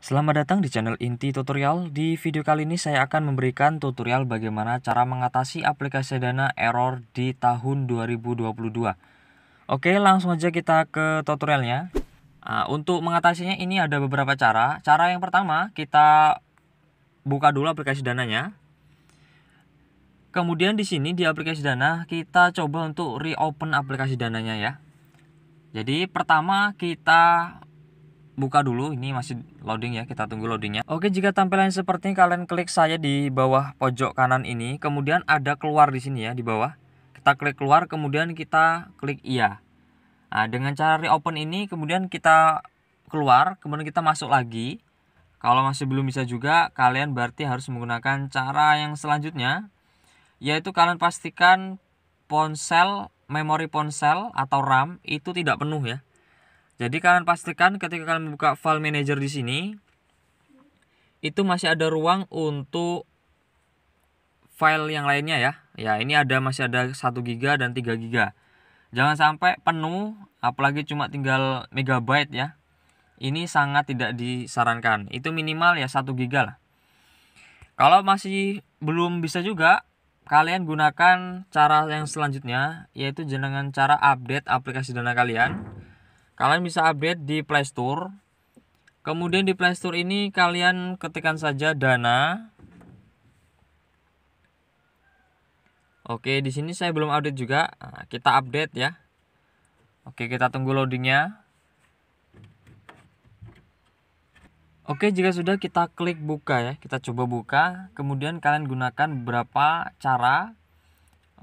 Selamat datang di channel Inti Tutorial. Di video kali ini saya akan memberikan tutorial bagaimana cara mengatasi aplikasi dana error di tahun 2022. Oke, langsung aja kita ke tutorialnya. Nah, untuk mengatasinya ini ada beberapa cara. Cara yang pertama, kita buka dulu aplikasi dananya. Kemudian di sini di aplikasi dana kita coba untuk reopen aplikasi dananya ya. Jadi pertama kita buka dulu ini masih loading ya kita tunggu loadingnya oke jika tampilan seperti ini kalian klik saya di bawah pojok kanan ini kemudian ada keluar di sini ya di bawah kita klik keluar kemudian kita klik iya nah dengan cara reopen ini kemudian kita keluar kemudian kita masuk lagi kalau masih belum bisa juga kalian berarti harus menggunakan cara yang selanjutnya yaitu kalian pastikan ponsel memori ponsel atau RAM itu tidak penuh ya jadi kalian pastikan ketika kalian membuka file manager di sini itu masih ada ruang untuk file yang lainnya ya. Ya, ini ada masih ada 1 GB dan 3 GB. Jangan sampai penuh apalagi cuma tinggal megabyte ya. Ini sangat tidak disarankan. Itu minimal ya 1 GB lah. Kalau masih belum bisa juga, kalian gunakan cara yang selanjutnya yaitu dengan cara update aplikasi dana kalian kalian bisa update di Play Store. Kemudian di Play Store ini kalian ketikkan saja Dana. Oke, di sini saya belum update juga. Nah, kita update ya. Oke, kita tunggu loadingnya. Oke, jika sudah kita klik buka ya. Kita coba buka. Kemudian kalian gunakan beberapa cara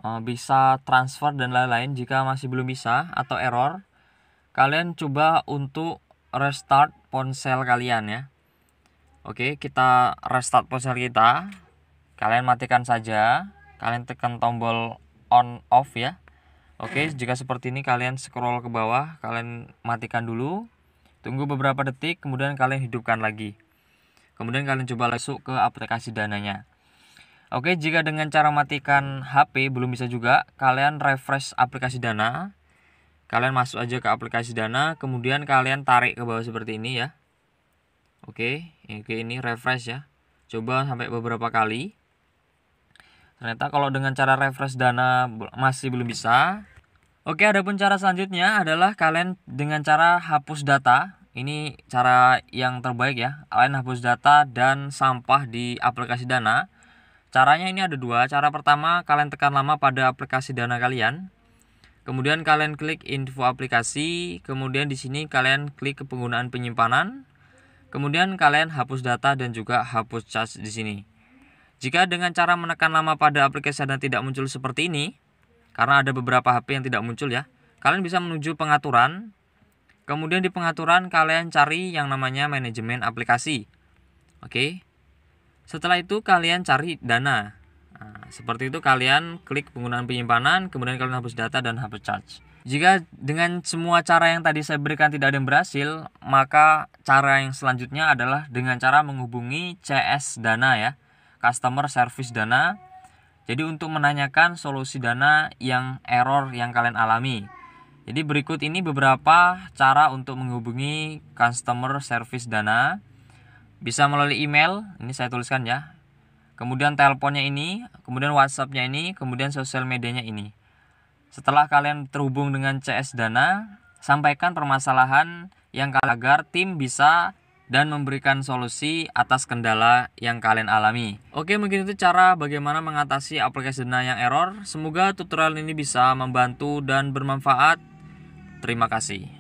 eh, bisa transfer dan lain-lain jika masih belum bisa atau error kalian coba untuk restart ponsel kalian ya oke kita restart ponsel kita kalian matikan saja kalian tekan tombol on off ya Oke, hmm. jika seperti ini kalian scroll ke bawah, kalian matikan dulu, tunggu beberapa detik, kemudian kalian hidupkan lagi. Kemudian kalian coba masuk ke aplikasi dananya. Oke, jika dengan cara matikan HP belum bisa juga, kalian refresh aplikasi dana kalian masuk aja ke aplikasi Dana kemudian kalian tarik ke bawah seperti ini ya oke oke ini refresh ya coba sampai beberapa kali ternyata kalau dengan cara refresh Dana masih belum bisa oke adapun cara selanjutnya adalah kalian dengan cara hapus data ini cara yang terbaik ya kalian hapus data dan sampah di aplikasi Dana caranya ini ada dua cara pertama kalian tekan lama pada aplikasi Dana kalian Kemudian kalian klik info aplikasi, kemudian di sini kalian klik ke penggunaan penyimpanan. Kemudian kalian hapus data dan juga hapus charge di sini. Jika dengan cara menekan lama pada aplikasi dan tidak muncul seperti ini, karena ada beberapa HP yang tidak muncul ya, kalian bisa menuju pengaturan. Kemudian di pengaturan kalian cari yang namanya manajemen aplikasi. Oke. Setelah itu kalian cari dana seperti itu kalian klik penggunaan penyimpanan, kemudian kalian hapus data dan hapus charge. Jika dengan semua cara yang tadi saya berikan tidak ada yang berhasil, maka cara yang selanjutnya adalah dengan cara menghubungi CS Dana ya, Customer Service Dana. Jadi untuk menanyakan solusi dana yang error yang kalian alami. Jadi berikut ini beberapa cara untuk menghubungi customer service Dana. Bisa melalui email, ini saya tuliskan ya, kemudian teleponnya ini, kemudian WhatsAppnya ini, kemudian sosial medianya ini. Setelah kalian terhubung dengan CS Dana, sampaikan permasalahan yang kalian agar tim bisa dan memberikan solusi atas kendala yang kalian alami. Oke, mungkin itu cara bagaimana mengatasi aplikasi Dana yang error. Semoga tutorial ini bisa membantu dan bermanfaat. Terima kasih.